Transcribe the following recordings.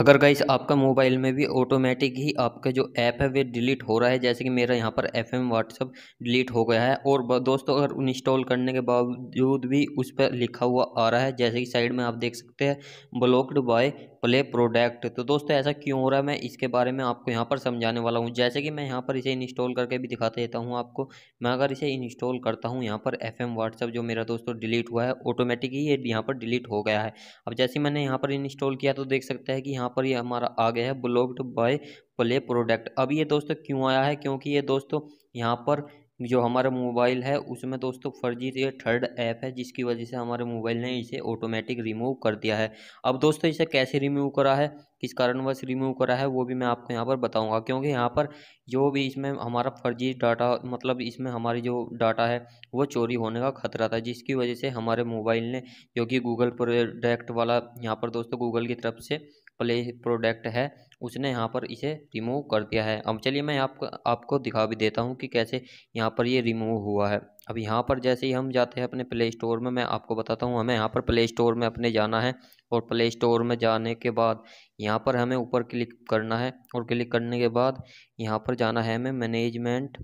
अगर गाइस आपका मोबाइल में भी ऑटोमेटिक ही आपका जो ऐप है वे डिलीट हो रहा है जैसे कि मेरा यहाँ पर एफ एम व्हाट्सअप डिलीट हो गया है और दोस्तों अगर इंस्टॉल करने के बावजूद भी उस पर लिखा हुआ आ रहा है जैसे कि साइड में आप देख सकते हैं ब्लॉक्ड बाय प्ले प्रोडक्ट तो दोस्तों ऐसा क्यों हो रहा है मैं इसके बारे में आपको यहाँ पर समझाने वाला हूँ जैसे कि मैं यहाँ पर इसे इंस्टॉल करके भी दिखाते देता हूँ आपको मैं अगर इसे इंस्टॉल करता हूँ यहाँ पर एफ एम व्हाट्सअप जो मेरा दोस्तों डिलीट हुआ है ऑटोमेटिक ही ये यहाँ पर डिलीट हो गया है अब जैसे मैंने यहाँ पर इंस्टॉल किया तो देख सकते हैं कि यहाँ पर ये यह हमारा आ गया है ब्लॉक्ड बाय प्ले प्रोडक्ट अब ये दोस्तों क्यों आया है क्योंकि ये दोस्तों यहाँ पर जो हमारा मोबाइल है उसमें दोस्तों फर्जी ये थर्ड ऐप है जिसकी वजह से हमारे मोबाइल ने इसे ऑटोमेटिक रिमूव कर दिया है अब दोस्तों इसे कैसे रिमूव करा है किस कारणवश रिमूव करा है वो भी मैं आपको यहाँ पर बताऊँगा क्योंकि यहाँ पर जो भी इसमें हमारा फर्जी डाटा मतलब इसमें हमारी जो डाटा है वो चोरी होने का खतरा था जिसकी वजह से हमारे मोबाइल ने जो कि गूगल प्रोडक्ट वाला यहाँ पर दोस्तों गूगल की तरफ से प्ले प्रोडक्ट है उसने यहाँ पर इसे रिमूव कर दिया है अब चलिए मैं आपको आपको दिखा भी देता हूँ कि कैसे यहाँ पर ये रिमूव हुआ है अब यहाँ पर जैसे ही हम जाते हैं अपने प्ले स्टोर में मैं आपको बताता हूँ हमें यहाँ पर प्ले स्टोर में अपने जाना है और प्ले स्टोर में जाने के बाद यहाँ पर हमें ऊपर क्लिक करना है और क्लिक करने के बाद यहाँ पर जाना है हमें मैनेजमेंट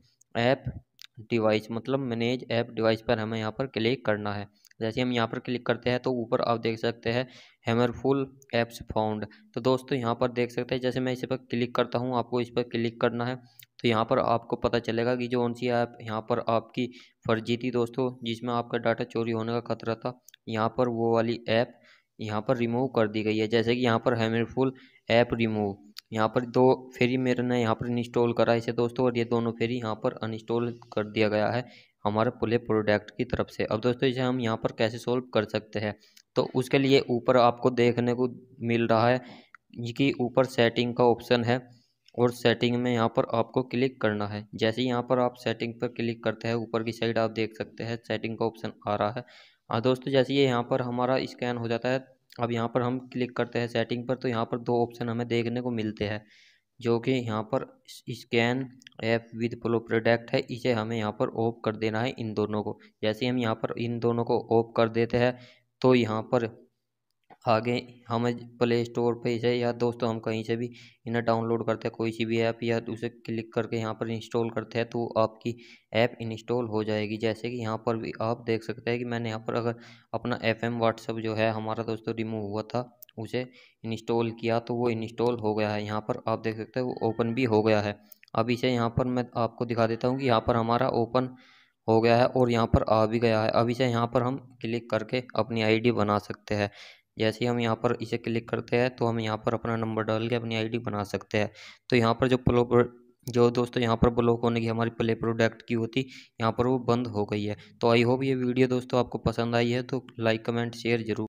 ऐप डिवाइस मतलब मैनेज ऐप डिवाइस पर हमें यहाँ पर क्लिक करना है जैसे हम यहाँ पर क्लिक करते हैं तो ऊपर आप देख सकते हैं हैमरफुल एप्स फाउंड तो दोस्तों यहाँ पर देख सकते हैं जैसे मैं इस पर क्लिक करता हूँ आपको इस पर क्लिक करना है तो यहाँ पर आपको पता चलेगा कि जो कौन सी ऐप यहाँ पर आपकी फर्जी थी दोस्तों जिसमें आपका डाटा चोरी होने का खतरा था यहाँ पर वो वाली ऐप यहाँ पर रिमूव कर दी गई है जैसे कि यहाँ पर हैमरफुल ऐप रिमूव यहाँ पर दो फेरी मेरे ने यहाँ पर इंस्टॉल करा इसे दोस्तों और ये दोनों फेरी यहाँ पर अनइंस्टॉल कर दिया गया है हमारे पुले प्रोडक्ट की तरफ से अब दोस्तों इसे हम यहाँ पर कैसे सॉल्व कर सकते हैं तो उसके लिए ऊपर आपको देखने को मिल रहा है कि ऊपर सेटिंग का ऑप्शन है और सेटिंग में यहाँ पर आपको क्लिक करना है जैसे ही यहाँ पर आप सेटिंग पर क्लिक करते हैं ऊपर की साइड आप देख सकते हैं सेटिंग का ऑप्शन आ रहा है और दोस्तों जैसे ये यहाँ पर हमारा स्कैन हो जाता है अब यहाँ पर हम क्लिक करते हैं सेटिंग पर तो यहाँ पर दो ऑप्शन हमें देखने को मिलते हैं जो कि यहाँ पर scan app with flow product है इसे हमें यहाँ पर ऑफ कर देना है इन दोनों को जैसे हम यहाँ पर इन दोनों को ऑफ कर देते हैं तो यहाँ पर आगे हम प्ले स्टोर पर से या दोस्तों हम कहीं से भी इन्हें डाउनलोड करते हैं कोई सी भी ऐप या उसे क्लिक करके यहाँ पर इंस्टॉल करते हैं तो आपकी ऐप इंस्टॉल हो जाएगी जैसे कि यहाँ पर भी आप देख सकते हैं कि मैंने यहाँ पर अगर अपना एफ एम व्हाट्सअप जो है हमारा दोस्तों रिमूव हुआ था उसे इंस्टॉल किया तो वो इंस्टॉल हो गया है यहाँ पर आप देख सकते हैं वो ओपन भी हो गया है अब इसे यहाँ पर मैं आपको दिखा देता हूँ कि यहाँ पर हमारा ओपन हो गया है और यहाँ पर आ भी गया है अभी से यहाँ पर हम क्लिक करके अपनी आईडी बना सकते हैं जैसे ही हम यहाँ पर इसे क्लिक करते हैं तो हम यहाँ पर अपना नंबर डाल के अपनी आईडी बना सकते हैं तो यहाँ पर जो प्लो जो दोस्तों यहाँ पर ब्लॉक होने की हमारी प्ले प्रोडक्ट की होती यहाँ पर वो बंद हो गई है तो आई होप ये वीडियो दोस्तों आपको पसंद आई है तो लाइक कमेंट शेयर जरूर